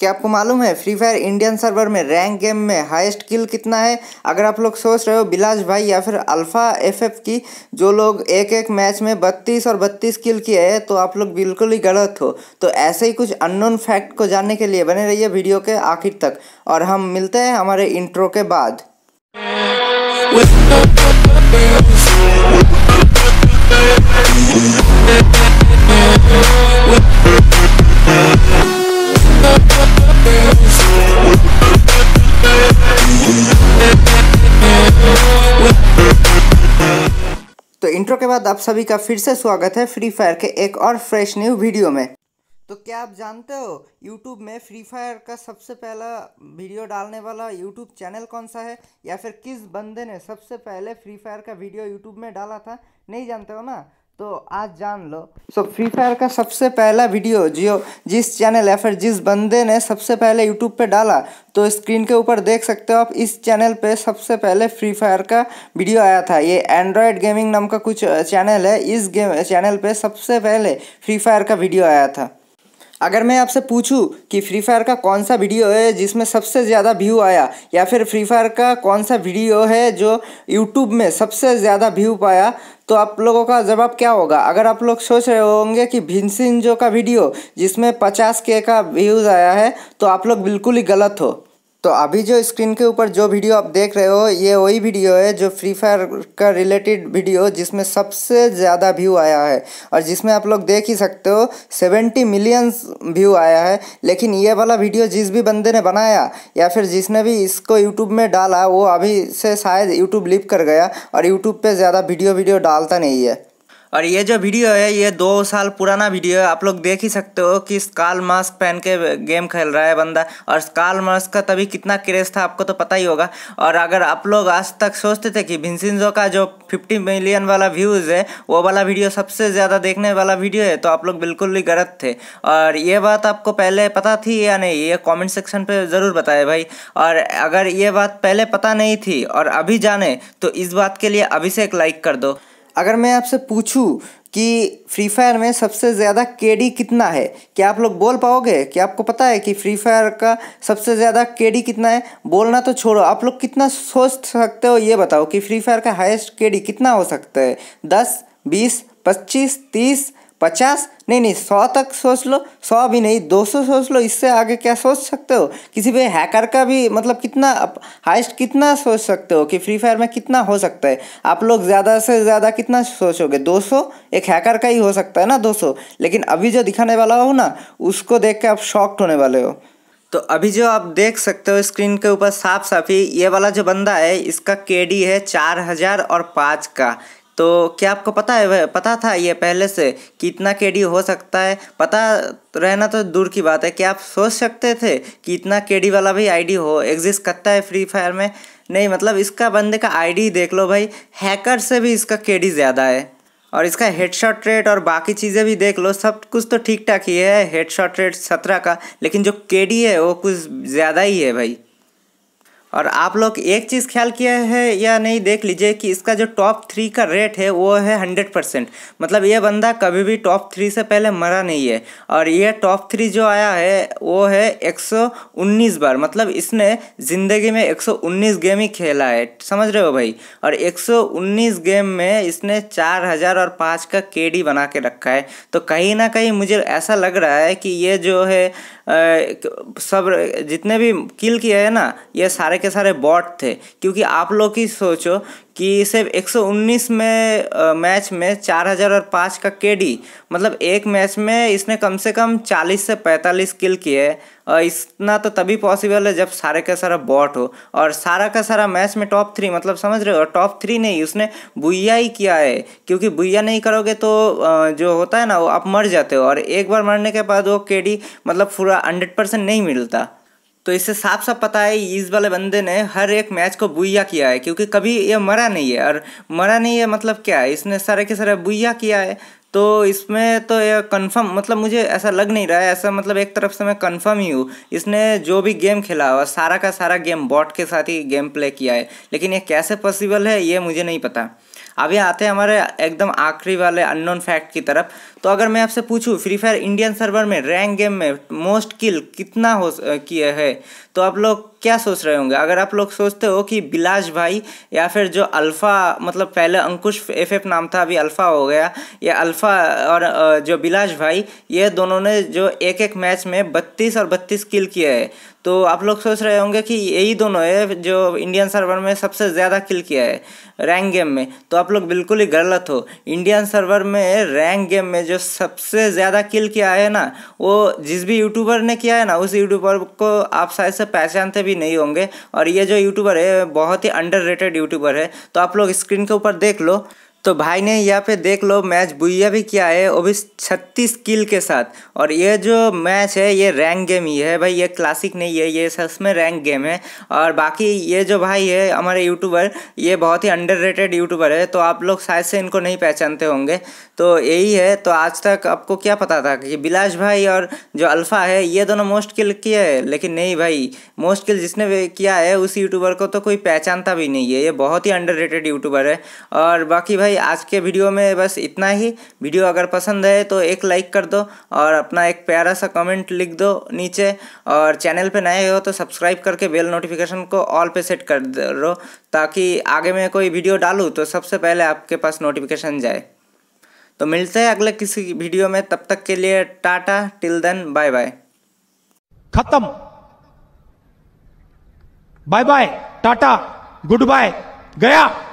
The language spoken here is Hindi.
क्या आपको मालूम है फ्री फायर इंडियन सर्वर में रैंक गेम में हाईएस्ट किल कितना है अगर आप लोग सोच रहे हो बिलास भाई या फिर अल्फ़ा एफएफ की जो लोग एक एक मैच में 32 और 32 किल किए हैं तो आप लोग बिल्कुल ही गलत हो तो ऐसे ही कुछ अननोन फैक्ट को जानने के लिए बने रहिए वीडियो के आखिर तक और हम मिलते हैं हमारे इंट्रो के बाद तो इंट्रो के बाद आप सभी का फिर से स्वागत है फ्री फायर के एक और फ्रेश न्यू वीडियो में तो क्या आप जानते हो यूट्यूब में फ्री फायर का सबसे पहला वीडियो डालने वाला यूट्यूब चैनल कौन सा है या फिर किस बंदे ने सबसे पहले फ्री फायर का वीडियो यूट्यूब में डाला था नहीं जानते हो ना तो आज जान लो सो फ्री फायर का सबसे पहला वीडियो जियो जिस चैनल या फिर जिस बंदे ने सबसे पहले यूट्यूब पे डाला तो स्क्रीन के ऊपर देख सकते हो आप इस चैनल पे सबसे पहले फ्री फायर का वीडियो आया था ये एंड्रॉयड गेमिंग नाम का कुछ चैनल है इस गेम चैनल पे सबसे पहले फ्री फायर का वीडियो आया था अगर मैं आपसे पूछूं कि फ्री फायर का कौन सा वीडियो है जिसमें सबसे ज़्यादा व्यू आया या फिर फ्री फायर का कौन सा वीडियो है जो यूट्यूब में सबसे ज़्यादा व्यू पाया तो आप लोगों का जवाब क्या होगा अगर आप लोग सोच रहे होंगे कि भिनसिन जो का वीडियो जिसमें पचास के का व्यूज़ आया है तो आप लोग बिल्कुल ही गलत हो तो अभी जो स्क्रीन के ऊपर जो वीडियो आप देख रहे हो ये वही वीडियो है जो फ्री फायर का रिलेटेड वीडियो जिसमें सबसे ज़्यादा व्यू आया है और जिसमें आप लोग देख ही सकते हो सेवेंटी मिलियंस व्यू आया है लेकिन ये वाला वीडियो जिस भी बंदे ने बनाया या फिर जिसने भी इसको यूट्यूब में डाला वो अभी से शायद यूट्यूब लिप कर गया और यूट्यूब पर ज़्यादा वीडियो वीडियो डालता नहीं है और ये जो वीडियो है ये दो साल पुराना वीडियो है आप लोग देख ही सकते हो कि स्काल मास्क पहन के गेम खेल रहा है बंदा और स्काल मास्क का तभी कितना क्रेज़ था आपको तो पता ही होगा और अगर आप लोग आज तक सोचते थे कि भिनसिनजो का जो 50 मिलियन वाला व्यूज़ है वो वाला वीडियो सबसे ज़्यादा देखने वाला वीडियो है तो आप लोग बिल्कुल ही गलत थे और ये बात आपको पहले पता थी या नहीं ये कॉमेंट सेक्शन पर ज़रूर बताए भाई और अगर ये बात पहले पता नहीं थी और अभी जाने तो इस बात के लिए अभी से एक लाइक कर दो अगर मैं आपसे पूछूं कि फ्री फायर में सबसे ज़्यादा केडी कितना है क्या आप लोग बोल पाओगे क्या आपको पता है कि फ्री फायर का सबसे ज़्यादा केडी कितना है बोलना तो छोड़ो आप लोग कितना सोच सकते हो ये बताओ कि फ्री फायर का हाईएस्ट केडी कितना हो सकता है दस बीस पच्चीस तीस पचास नहीं नहीं सौ तक सोच लो सौ भी नहीं दो सौ सोच लो इससे आगे क्या सोच सकते हो किसी भी हैकर का भी मतलब कितना हाइस्ट कितना सोच सकते हो कि फ्री फायर में कितना हो सकता है आप लोग ज़्यादा से ज़्यादा कितना सोचोगे दो सौ एक हैकर का ही हो सकता है ना दो सौ लेकिन अभी जो दिखाने वाला हो ना उसको देख के आप शॉक्ड होने वाले हो तो अभी जो आप देख सकते हो स्क्रीन के ऊपर साफ साफ ही ये वाला जो बंदा है इसका केडी है चार हज़ार और पाँच का तो क्या आपको पता है पता था ये पहले से कि इतना के डी हो सकता है पता रहना तो दूर की बात है क्या आप सोच सकते थे कि इतना के डी वाला भी आईडी हो एग्जिस्ट करता है फ्री फायर में नहीं मतलब इसका बंदे का आईडी देख लो भाई हैकर से भी इसका के डी ज़्यादा है और इसका हेडशॉट रेट और बाकी चीज़ें भी देख लो सब कुछ तो ठीक ठाक ही है हेडशॉट रेट सत्रह का लेकिन जो के डी है वो कुछ ज़्यादा ही है भाई और आप लोग एक चीज़ ख्याल किया है या नहीं देख लीजिए कि इसका जो टॉप थ्री का रेट है वो है हंड्रेड परसेंट मतलब ये बंदा कभी भी टॉप थ्री से पहले मरा नहीं है और ये टॉप थ्री जो आया है वो है एक सौ उन्नीस बार मतलब इसने ज़िंदगी में एक सौ उन्नीस गेम ही खेला है समझ रहे हो भाई और एक सौ उन्नीस गेम में इसने चार हज़ार और पाँच का के बना के रखा है तो कहीं ना कहीं मुझे ऐसा लग रहा है कि ये जो है आ, सब जितने भी किल किए हैं ना ये सारे के सारे बॉट थे क्योंकि आप लोग ही सोचो कि सिर्फ 119 में आ, मैच में 4000 और 5 का केडी मतलब एक मैच में इसने कम से कम 40 से 45 किल किए इतना तो तभी पॉसिबल है जब सारे का सारा बॉट हो और सारा का सारा मैच में टॉप थ्री मतलब समझ रहे हो टॉप थ्री नहीं उसने बुइया ही किया है क्योंकि बुइया नहीं करोगे तो जो होता है ना वो आप मर जाते हो और एक बार मरने के बाद वो केडी मतलब पूरा हंड्रेड परसेंट नहीं मिलता तो इससे साफ साफ पता है इस वाले बंदे ने हर एक मैच को बुइया किया है क्योंकि कभी ये मरा नहीं है और मरा नहीं है मतलब क्या है इसने सारे के सारे बुइया किया है तो इसमें तो यह कन्फर्म मतलब मुझे ऐसा लग नहीं रहा है ऐसा मतलब एक तरफ से मैं कन्फर्म ही हूँ इसने जो भी गेम खेला और सारा का सारा गेम बॉट के साथ ही गेम प्ले किया है लेकिन ये कैसे पॉसिबल है ये मुझे नहीं पता अभी आते हैं हमारे एकदम आखिरी वाले अननोन फैक्ट की तरफ तो अगर मैं आपसे पूछूं फ्री फायर इंडियन सर्वर में रैंक गेम में मोस्ट किल कितना हो किए है तो आप लोग क्या सोच रहे होंगे अगर आप लोग सोचते हो कि बिलास भाई या फिर जो अल्फ़ा मतलब पहले अंकुश एफ एफ नाम था अभी अल्फ़ा हो गया या अल्फ़ा और जो बिलास भाई ये दोनों ने जो एक एक मैच में बत्तीस और बत्तीस किल किए है तो आप लोग सोच रहे होंगे कि यही दोनों है जो इंडियन सर्वर में सबसे ज़्यादा किल किया है रैंक गेम में तो आप लोग बिल्कुल ही गलत हो इंडियन सर्वर में रैंक गेम में जो सबसे ज़्यादा किल किया है ना वो जिस भी यूट्यूबर ने किया है ना उस यूट्यूबर को आप शायद से पहचानते भी भी नहीं होंगे और ये जो यूट्यूबर है बहुत ही अंडर यूट्यूबर है तो आप लोग स्क्रीन के ऊपर देख लो तो भाई ने यहाँ पे देख लो मैच बुइया भी किया है वो भी छत्तीस किल के साथ और ये जो मैच है ये रैंक गेम ही है भाई ये क्लासिक नहीं है ये सच में रैंक गेम है और बाकी ये जो भाई है हमारे यूट्यूबर ये बहुत ही रेटेड यूट्यूबर है तो आप लोग शायद से इनको नहीं पहचानते होंगे तो यही है तो आज तक आपको क्या पता था कि बिलास भाई और जो अल्फ़ा है ये दोनों मोस्ट किल किए हैं लेकिन नहीं भाई मोस्ट किल जिसने किया है उस यूट्यूबर को तो कोई पहचानता भी नहीं है ये बहुत ही अंडर यूट्यूबर है और बाकी भाई भाई आज के वीडियो में बस इतना ही वीडियो अगर पसंद है तो एक लाइक कर दो और अपना एक प्यारा सा कमेंट लिख दो नीचे और चैनल पे नए हो तो सब्सक्राइब करके बेल नोटिफिकेशन को ऑल पे सेट कर दो ताकि आगे मैं कोई वीडियो डालूँ तो सबसे पहले आपके पास नोटिफिकेशन जाए तो मिलते हैं अगले किसी वीडियो में तब तक के लिए tata till then bye bye खत्म bye bye tata goodbye गया